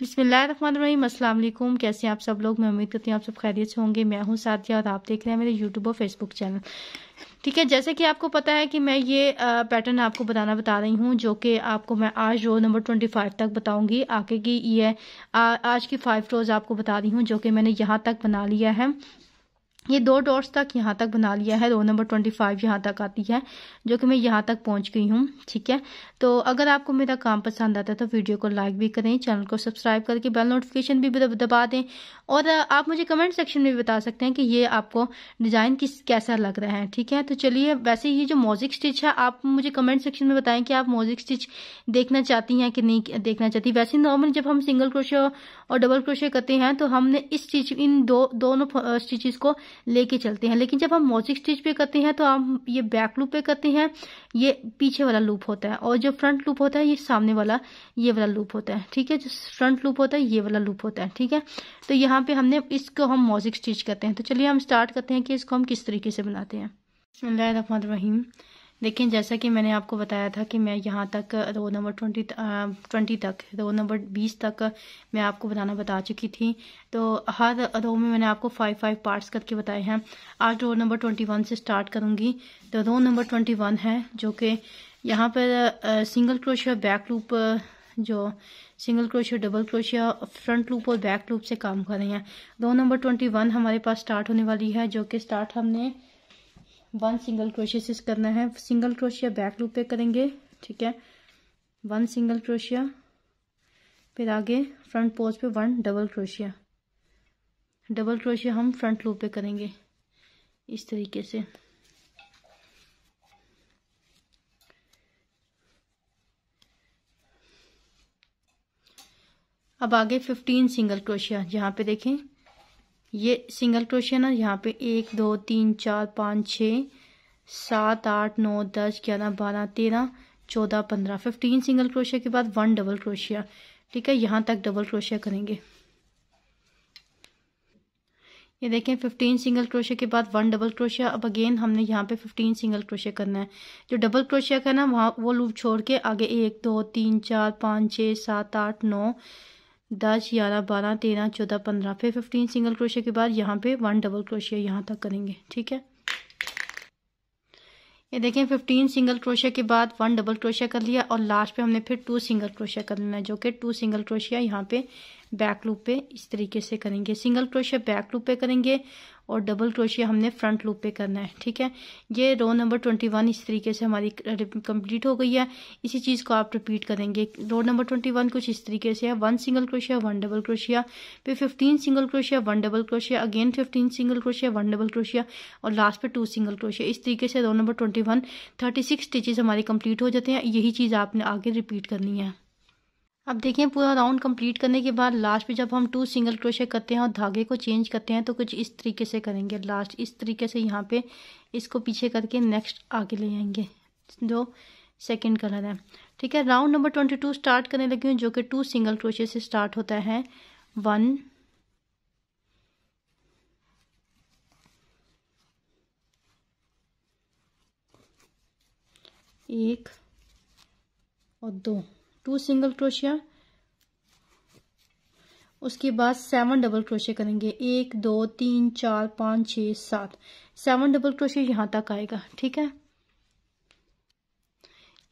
बिसमीम असल कैसे हैं आप सब लोग मैं उम्मीद करती हूँ आप सब खैरियत से होंगे मैं हूँ साथिया और आप देख रहे हैं मेरे यूट्यूब और फेसबुक चैनल ठीक है जैसे कि आपको पता है कि मैं ये पैटर्न आपको बताना बता रही हूँ जो कि आपको मैं आज रो नंबर ट्वेंटी फाइव तक बताऊंगी आगे की ये आ, आज की फाइव रोज आपको बता रही हूँ जो कि मैंने यहाँ तक बना लिया है ये दो डॉट्स तक यहाँ तक बना लिया है रो नंबर ट्वेंटी फाइव यहाँ तक आती है जो कि मैं यहाँ तक पहुँच गई हूँ ठीक है तो अगर आपको मेरा काम पसंद आता है तो वीडियो को लाइक भी करें चैनल को सब्सक्राइब करके बेल नोटिफिकेशन भी दबा दें और आप मुझे कमेंट सेक्शन में भी बता सकते हैं कि ये आपको डिज़ाइन किस कैसा लग रहा है ठीक है तो चलिए वैसे ये जो मोजिक स्टिच है आप मुझे कमेंट सेक्शन में बताएं कि आप मोजिक स्टिच देखना चाहती हैं कि नहीं देखना चाहती वैसे नॉर्मल जब हम सिंगल क्रोशो और डबल क्रोशे करते हैं तो हमने इस स्टिच इन दो दोनों स्टिचेस को लेके चलते हैं लेकिन जब हम मोजिक स्टिच पे करते हैं तो हम ये बैक लूप पे करते हैं ये पीछे वाला लूप होता है और जो फ्रंट लूप होता है ये सामने वाला ये वाला लूप होता है ठीक है जो फ्रंट लूप होता है ये वाला लूप होता है ठीक है तो यहाँ पे हमने इसको हम मोजिक स्टिच करते हैं तो चलिए हम स्टार्ट करते हैं कि इसको हम किस तरीके से बनाते हैं रहीम देखिए जैसा कि मैंने आपको बताया था कि मैं यहाँ तक रो नंबर ट्वेंटी ट्वेंटी तक रो तो नंबर बीस तक मैं आपको बताना बता चुकी थी तो हर रो में मैंने आपको फाइव फाइव पार्ट्स करके बताए हैं आज रो नंबर ट्वेंटी वन से स्टार्ट करूँगी तो रो नंबर ट्वेंटी वन है जो कि यहाँ पर सिंगल क्रोशिया बैक लूप जो single crochet double crochet front loop और बैक लूप से काम कर रहे हैं रो नंबर ट्वेंटी वन हमारे पास स्टार्ट होने वाली है जो कि स्टार्ट हमने वन सिंगल क्रोशिया से करना है सिंगल क्रोशिया बैक लूप पे करेंगे ठीक है वन सिंगल क्रोशिया फिर आगे फ्रंट पोज पे one double crochet double crochet हम फ्रंट लूप पे करेंगे इस तरीके से अब आगे फिफ्टीन सिंगल क्रोशिया यहाँ पे देखें ये सिंगल क्रोशिया ना यहाँ पे एक दो तीन चार पाँच छः सात आठ नौ दस ग्यारह बारह तेरह चौदह पंद्रह फिफ्टीन सिंगल क्रोशिया के बाद वन डबल क्रोशिया ठीक है यहाँ तक डबल क्रोशिया करेंगे ये देखें फिफ्टीन सिंगल क्रोशिया के बाद वन डबल क्रोशिया अब अगेन हमने यहाँ पे फिफ्टीन सिंगल क्रोशिया करना है जो डबल क्रोशिया करना है वहाँ वो लूप छोड़ के आगे एक दो तीन चार पाँच छः सात आठ नौ दस ग्यारह बारह तेरह चौदह पंद्रह फिर फिफ्टीन सिंगल क्रोशिया के बाद यहाँ पे वन डबल क्रोशिया यहाँ तक करेंगे ठीक है ये देखें फिफ्टीन सिंगल क्रोशिया के बाद वन डबल क्रोशिया कर लिया और लास्ट पे हमने फिर टू सिंगल क्रोशिया कर लेना है जो कि टू सिंगल क्रोशिया यहाँ पे बैक लूप पे इस तरीके से करेंगे सिंगल क्रोशिया बैक लूप पे करेंगे और डबल क्रोशिया हमने फ्रंट लूप पे करना है ठीक है ये रो नंबर ट्वेंटी वन इस तरीके से हमारी कंप्लीट हो गई है इसी चीज़ को आप रिपीट करेंगे रो नंबर ट्वेंटी वन कुछ इस तरीके से है one single crochet one double crochet फिर fifteen single crochet one double crochet again fifteen single crochet one double crochet और लास्ट पे टू सिंगल क्रोशिया इस तरीके से row number twenty one thirty six stitches हमारे कंप्लीट हो जाते हैं यही चीज़ आपने आगे रिपीट करनी है अब देखें पूरा राउंड कंप्लीट करने के बाद लास्ट पे जब हम टू सिंगल क्रोशे करते हैं और धागे को चेंज करते हैं तो कुछ इस तरीके से करेंगे लास्ट इस तरीके से यहाँ पे इसको पीछे करके नेक्स्ट आगे ले आएंगे जो सेकंड कलर है ठीक है round number twenty two start करने लगी हूँ जो कि टू सिंगल क्रोशे से स्टार्ट होता है वन एक और दो टू सिंगल क्रोशिया उसके बाद सेवन डबल क्रोशे करेंगे एक दो तीन चार पाँच छ सात सेवन डबल क्रोशे यहाँ तक आएगा ठीक है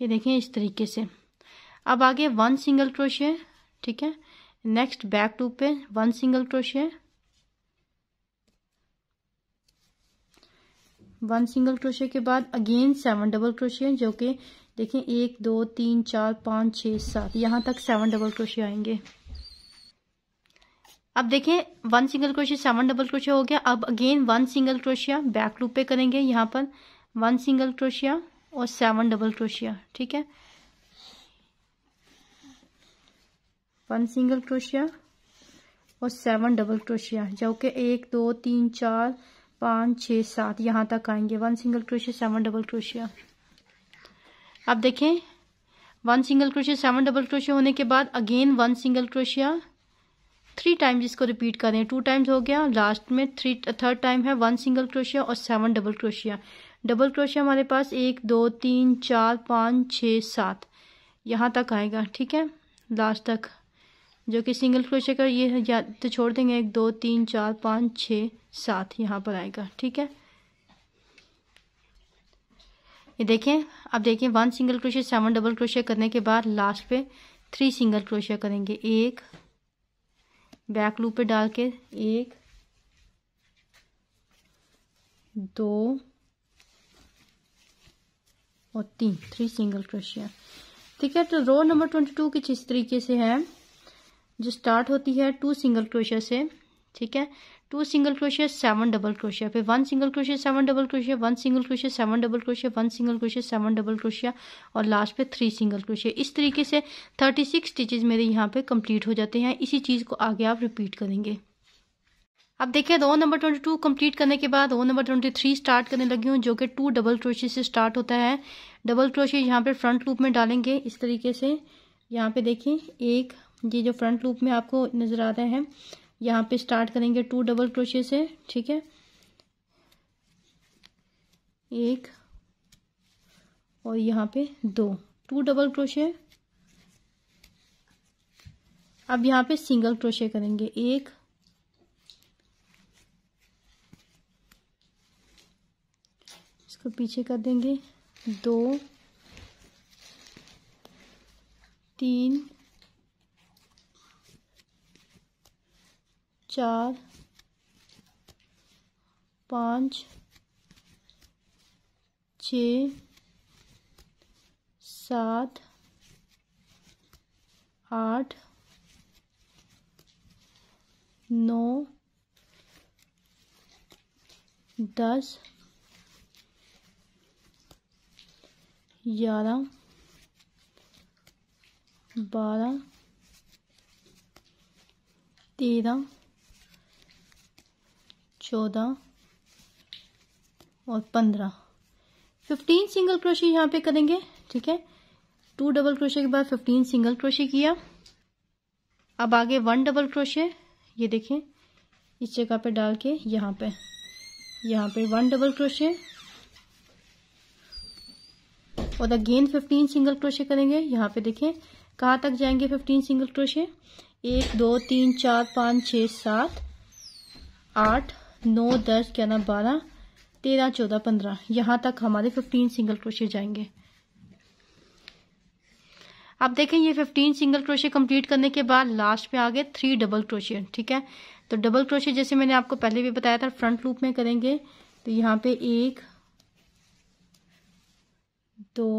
ये देखें इस तरीके से अब आगे वन सिंगल क्रोशे ठीक है नेक्स्ट बैक टू पे one single crochet one single crochet के बाद अगेन सेवन डबल क्रोशे जो कि देखें एक दो तीन चार पाँच छह सात यहाँ तक सेवन डबल क्रोशे आएंगे अब देखें one single crochet seven double crochet हो गया अब again one single crochet back loop पे करेंगे यहाँ पर वन सिंगल क्रोशिया और सेवन डबल क्रोशिया ठीक है वन सिंगल क्रोशिया और सेवन डबल क्रोशिया जो कि एक दो तीन चार पाँच छह सात यहाँ तक आएंगे one single crochet seven double crochet अब देखें one single crochet seven double crochet होने के बाद again one single crochet three times इसको रिपीट करें टू टाइम्स हो गया लास्ट में थ्री थर्ड टाइम है वन सिंगल क्रोशिया और seven double crochet double crochet हमारे पास एक दो तीन चार पाँच छ सात यहाँ तक आएगा ठीक है लास्ट तक जो कि सिंगल क्रोशिया का ये तो छोड़ देंगे एक दो तीन चार पाँच छ सात यहाँ पर आएगा ठीक है ये देखें अब देखें one single crochet seven double crochet करने के बाद लास्ट पे थ्री सिंगल क्रोशे करेंगे एक बैक लूप पे डाल के एक दो और तीन थ्री सिंगल क्रोशिया ठीक है तो रो नंबर ट्वेंटी टू कुछ इस तरीके से है जो स्टार्ट होती है टू सिंगल क्रोशिया से ठीक है two single crochet seven double crochet फिर one single crochet seven double crochet one single crochet seven double crochet one single crochet seven double crochet और लास्ट पे थ्री सिंगल क्रोशिया इस तरीके से thirty six stitches मेरे यहाँ पे complete हो जाते हैं इसी चीज़ को आगे आप रिपीट करेंगे अब देखिए row number twenty two complete करने के बाद row number twenty three start करने लगी हूँ जो कि टू डबल क्रोशिया से स्टार्ट होता है डबल क्रोशिया यहाँ पे फ्रंट लूप में डालेंगे इस तरीके से यहाँ पे देखिए एक ये जो फ्रंट लूप में आपको नज़र आ रहे हैं यहाँ पे स्टार्ट करेंगे टू डबल क्रोशे से ठीक है एक और यहाँ पे दो टू डबल क्रोशे अब यहाँ पे सिंगल क्रोशे करेंगे एक इसको पीछे कर देंगे दो तीन चार पाँच छ सात आठ नौ दस ग्यारह बारह तेरह चौदह और पंद्रह फिफ्टीन सिंगल क्रोशे यहाँ पे करेंगे ठीक है टू डबल क्रोशे के बाद फिफ्टीन सिंगल क्रोशे किया अब आगे वन डबल क्रोशे ये देखें इस जगह पे डाल के यहाँ पे यहाँ पे वन डबल क्रोशे और अगेन फिफ्टीन सिंगल क्रोशे करेंगे यहाँ पे देखें कहाँ तक जाएंगे फिफ्टीन सिंगल क्रोशे एक दो तीन चार पाँच छ सात आठ नौ दस ग्यारह बारह तेरह चौदह पंद्रह यहाँ तक हमारे फिफ्टीन सिंगल क्रोशे जाएंगे अब देखें ये फिफ्टीन सिंगल क्रोशे कंप्लीट करने के बाद लास्ट पे आ गए थ्री डबल क्रोशे ठीक है तो डबल क्रोशे जैसे मैंने आपको पहले भी बताया था फ्रंट लूप में करेंगे तो यहाँ पे एक दो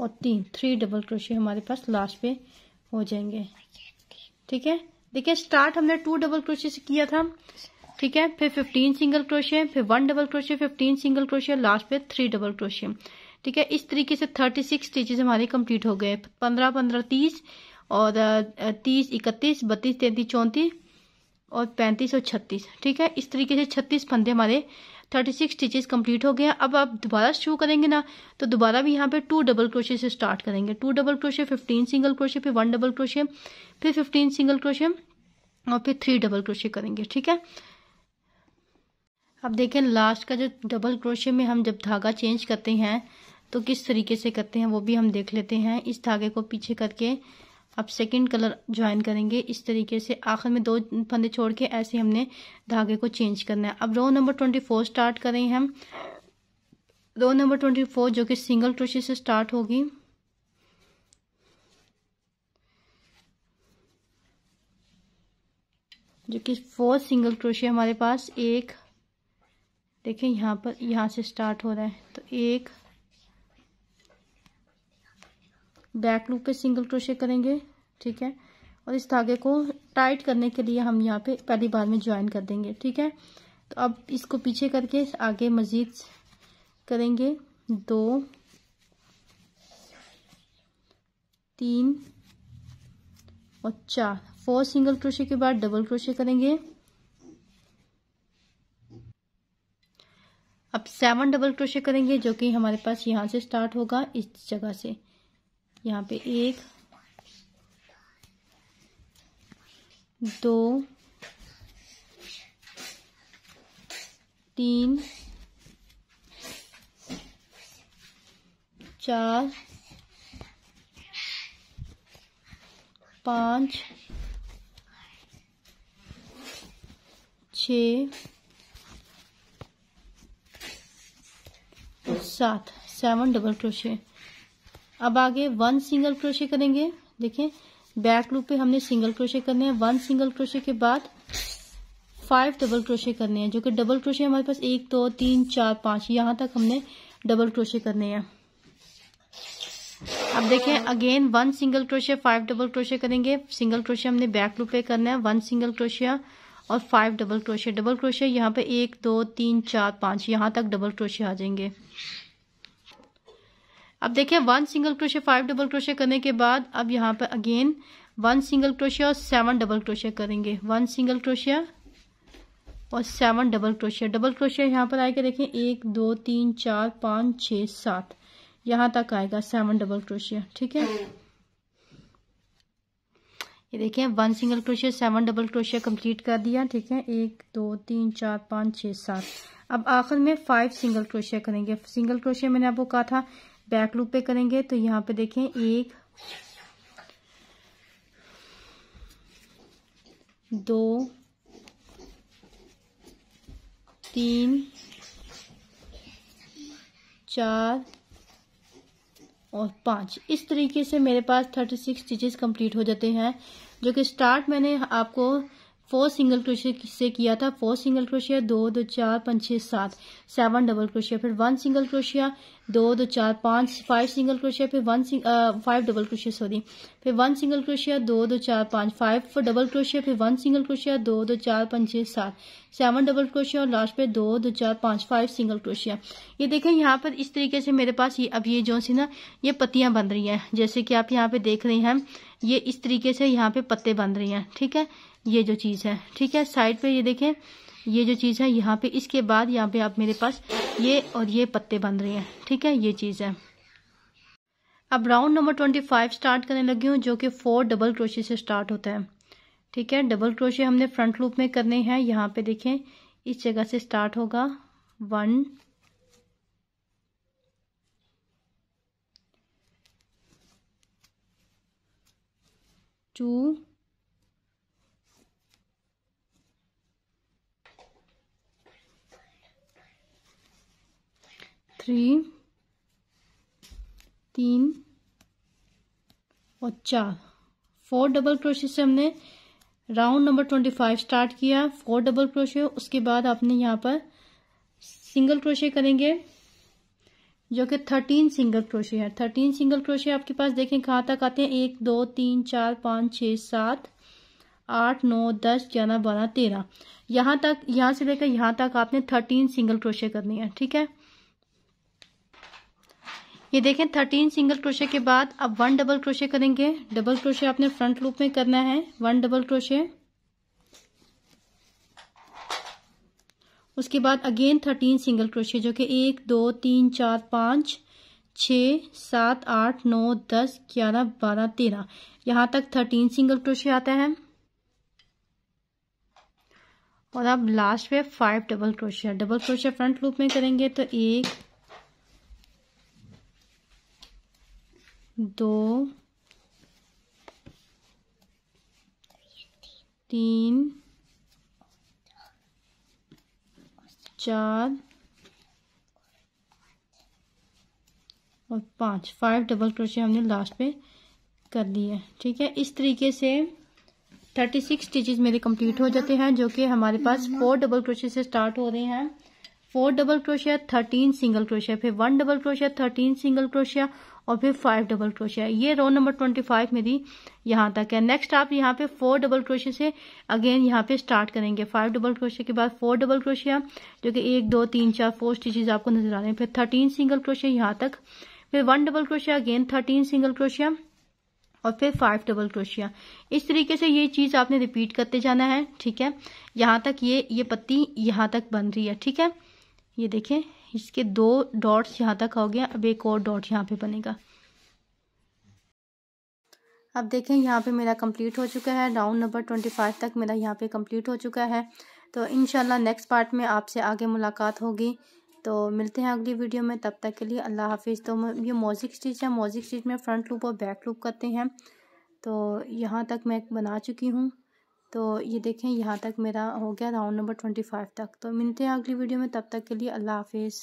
और तीन थ्री डबल क्रोशे हमारे पास लास्ट पे हो जाएंगे ठीक है देखिए स्टार्ट हमने टू डबल क्रोशे से किया था ठीक है फिर फिफ्टीन सिंगल क्रोशे फिर one double crochet fifteen single crochet last पे थ्री डबल क्रोशे ठीक है इस तरीके से थर्टी सिक्स स्टिचेज हमारे कंप्लीट हो गए पंद्रह पंद्रह तीस और तीस इकतीस बत्तीस तैतीस चौंतीस और पैंतीस और छत्तीस ठीक है इस तरीके से छत्तीस फंदे हमारे थर्टी सिक्स स्टिचेज कम्प्लीट हो गया अब आप दोबारा शुरू करेंगे ना तो दोबारा भी यहाँ पे टू डबल क्रोशे से स्टार्ट करेंगे two double crochet fifteen single crochet फिर वन डबल क्रोशे फिर फिफ्टीन सिंगल क्रोशे और फिर थ्री डबल क्रोशे करेंगे ठीक है अब देखें लास्ट का जो डबल क्रोशे में हम जब धागा चेंज करते हैं तो किस तरीके से करते हैं वो भी हम देख लेते हैं इस धागे को पीछे करके अब सेकंड कलर ज्वाइन करेंगे इस तरीके से आखिर में दो फंदे छोड़ के ऐसे हमने धागे को चेंज करना है अब row number twenty four start करें हम रो नंबर ट्वेंटी फोर जो कि सिंगल क्रोशे से स्टार्ट होगी जो कि फोर सिंगल क्रोशे हमारे पास एक देखिए यहाँ पर यहाँ से स्टार्ट हो रहा है तो एक बैक लूप पे सिंगल क्रोशे करेंगे ठीक है और इस धागे को टाइट करने के लिए हम यहाँ पे पहली बार में ज्वाइन कर देंगे ठीक है तो अब इसको पीछे करके आगे मज़ीद करेंगे दो तीन और चार फोर सिंगल क्रोशे के बाद डबल क्रोशे करेंगे अब सेवन डबल क्रोशे करेंगे जो कि हमारे पास यहाँ से स्टार्ट होगा इस जगह से यहाँ पे एक दो तीन चार पाँच छ सात सेवन डबल क्रोशे अब आगे वन सिंगल क्रोशे करेंगे देखें बैक लूप पे हमने सिंगल क्रोशे करने हैं वन सिंगल क्रोशे के बाद फाइव डबल क्रोशे करने हैं जो कि डबल क्रोशे हमारे पास एक दो तो, तीन चार पांच यहां तक हमने डबल क्रोशे करने हैं अब देखें again one single crochet five double crochet करेंगे सिंगल क्रोशिया हमने बैक लूप पे करना है वन सिंगल क्रोशिया और five double crochet double crochet यहाँ पे एक दो तीन चार पांच यहां तक डबल क्रोशिया आ जाएंगे अब देखिए one single crochet five double क्रोशिया करने के बाद अब यहाँ पर अगेन वन सिंगल क्रोशिया और सेवन डबल क्रोशिया करेंगे वन सिंगल क्रोशिया और seven double crochet double crochet यहाँ पर आएगा देखें एक दो तीन चार पाँच छ सात यहाँ तक आएगा सेवन डबल क्रोशिया ठीक है ये देखें one single crochet seven double क्रोशिया कंप्लीट कर दिया ठीक है एक दो तीन चार पाँच छह सात अब आखिर में फाइव सिंगल क्रोशिया करेंगे सिंगल क्रोशिया मैंने आपको कहा था बैक लूप पे करेंगे तो यहाँ पे देखें एक दो तीन चार और पांच इस तरीके से मेरे पास थर्टी सिक्स स्टिचेस कंप्लीट हो जाते हैं जो कि स्टार्ट मैंने आपको फोर सिंगल क्रोशिया से किया था फोर सिंगल क्रोशिया दो दो चार पाँच छः सात सेवन डबल क्रोशिया फिर वन सिंगल क्रोशिया दो दो चार पाँच फाइव सिंगल क्रोशिया फिर वन फाइव डबल क्रोशिया सॉरी फिर वन सिंगल क्रोशिया दो दो चार पाँच फाइव डबल क्रोशिया फिर वन सिंगल क्रोशिया दो दो चार पाँच छः सात सेवन डबल क्रोशिया और लास्ट पे दो दो चार पाँच फाइव सिंगल क्रोशिया ये देखें यहाँ पर इस तरीके से मेरे पास ये अब ये जो सी ना ये पत्तियाँ बन रही हैं जैसे कि आप यहाँ पे देख रहे हैं ये इस तरीके से यहाँ पे पत्ते बन रही हैं ठीक है ये जो चीज़ है ठीक है साइड पे ये देखें ये जो चीज़ है यहाँ पे इसके बाद यहाँ पे आप मेरे पास ये और ये पत्ते बन रहे हैं ठीक है ये चीज़ है अब round number twenty five start करने लगी हूँ जो कि फोर डबल क्रोशे से स्टार्ट होता है ठीक है डबल क्रोशे हमने फ्रंट लूप में करने हैं यहाँ पे देखें इस जगह से स्टार्ट होगा वन टू थ्री तीन और चार फोर डबल क्रोशे से हमने round number twenty five start किया फोर डबल क्रोशे उसके बाद आपने यहाँ पर सिंगल क्रोशे करेंगे जो कि थर्टीन सिंगल क्रोशे है थर्टीन सिंगल क्रोशे आपके पास देखें कहाँ तक आते हैं एक दो तीन चार पाँच छ सात आठ नौ दस ग्यारह बारह तेरह यहाँ तक यहाँ से लेकर यहाँ तक आपने थर्टीन सिंगल क्रोशे करनी है ठीक है ये देखें थर्टीन सिंगल क्रोशे के बाद अब वन डबल क्रोशे करेंगे डबल क्रोशे आपने फ्रंट लूप में करना है वन डबल क्रोशे उसके बाद अगेन थर्टीन सिंगल क्रोशे जो कि एक दो तीन चार पांच छ सात आठ नौ दस ग्यारह बारह तेरह यहां तक थर्टीन सिंगल क्रोशे आता है और अब लास्ट में five double crochet double crochet front loop में करेंगे तो एक दो तीन चार और पांच फाइव डबल क्रोशिया हमने लास्ट पे कर लिया ठीक है इस तरीके से थर्टी सिक्स स्टिचेज मेरे कंप्लीट हो जाते हैं जो कि हमारे पास फोर डबल क्रोशिया से स्टार्ट हो रहे हैं फोर डबल क्रोशिया थर्टीन सिंगल क्रोशिया फिर वन डबल क्रोशिया थर्टीन सिंगल क्रोशिया और फिर फाइव डबल क्रोशिया ये रो नंबर ट्वेंटी फाइव मेरी यहाँ तक है नेक्स्ट आप यहाँ पे फोर डबल क्रोशिया से अगेन यहाँ पे स्टार्ट करेंगे फाइव डबल क्रोशिया के बाद फोर डबल क्रोशिया जो कि एक दो तीन चार फोर स्टिचेज आपको नजर आ रहे हैं फिर थर्टीन सिंगल क्रोशिया यहाँ तक फिर one double crochet again thirteen single crochet और फिर फाइव डबल क्रोशिया इस तरीके से ये चीज आपने रिपीट करते जाना है ठीक है यहाँ तक ये ये पत्ती यहाँ तक बन रही है ठीक है ये देखें इसके दो डॉट्स यहाँ तक हो गया अब एक और डॉट यहाँ पे बनेगा अब देखें यहाँ पे मेरा कंप्लीट हो चुका है राउंड नंबर ट्वेंटी फाइव तक मेरा यहाँ पे कंप्लीट हो चुका है तो इन नेक्स्ट पार्ट में आपसे आगे मुलाकात होगी तो मिलते हैं अगली वीडियो में तब तक के लिए अल्लाह हाफिज़ तो ये मोजिक स्टिच है मोजिक स्टिच में फ़्रंट लूप और बैक लूप करते हैं तो यहाँ तक मैं बना चुकी हूँ तो ये देखें यहाँ तक मेरा हो गया राउंड नंबर ट्वेंटी फाइव तक तो मिलते हैं अगली वीडियो में तब तक के लिए अल्लाह हाफिज़